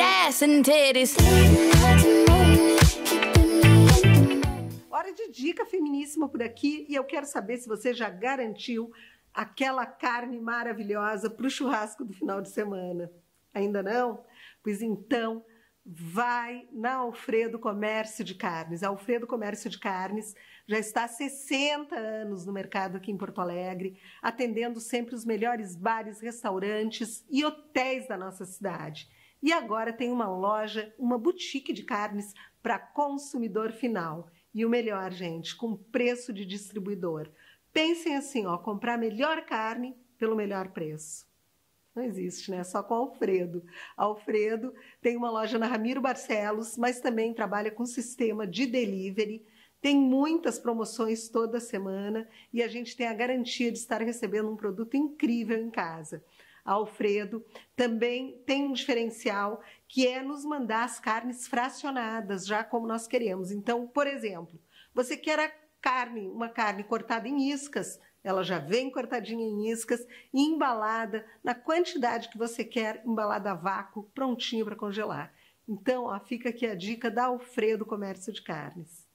ass and titties. Hora de dica feminíssima por aqui e eu quero saber se você já garantiu aquela carne maravilhosa para o churrasco do final de semana. Ainda não? Pois então, vai na Alfredo Comércio de Carnes. A Alfredo Comércio de Carnes já está há 60 anos no mercado aqui em Porto Alegre, atendendo sempre os melhores bares, restaurantes e hotéis da nossa cidade. E agora tem uma loja, uma boutique de carnes para consumidor final. E o melhor, gente, com preço de distribuidor. Pensem assim, ó, comprar melhor carne pelo melhor preço. Não existe, né? Só com Alfredo. Alfredo tem uma loja na Ramiro Barcelos, mas também trabalha com sistema de delivery. Tem muitas promoções toda semana e a gente tem a garantia de estar recebendo um produto incrível em casa. Alfredo, também tem um diferencial que é nos mandar as carnes fracionadas, já como nós queremos. Então, por exemplo, você quer a carne, uma carne cortada em iscas, ela já vem cortadinha em iscas e embalada na quantidade que você quer, embalada a vácuo, prontinho para congelar. Então, ó, fica aqui a dica da Alfredo Comércio de Carnes.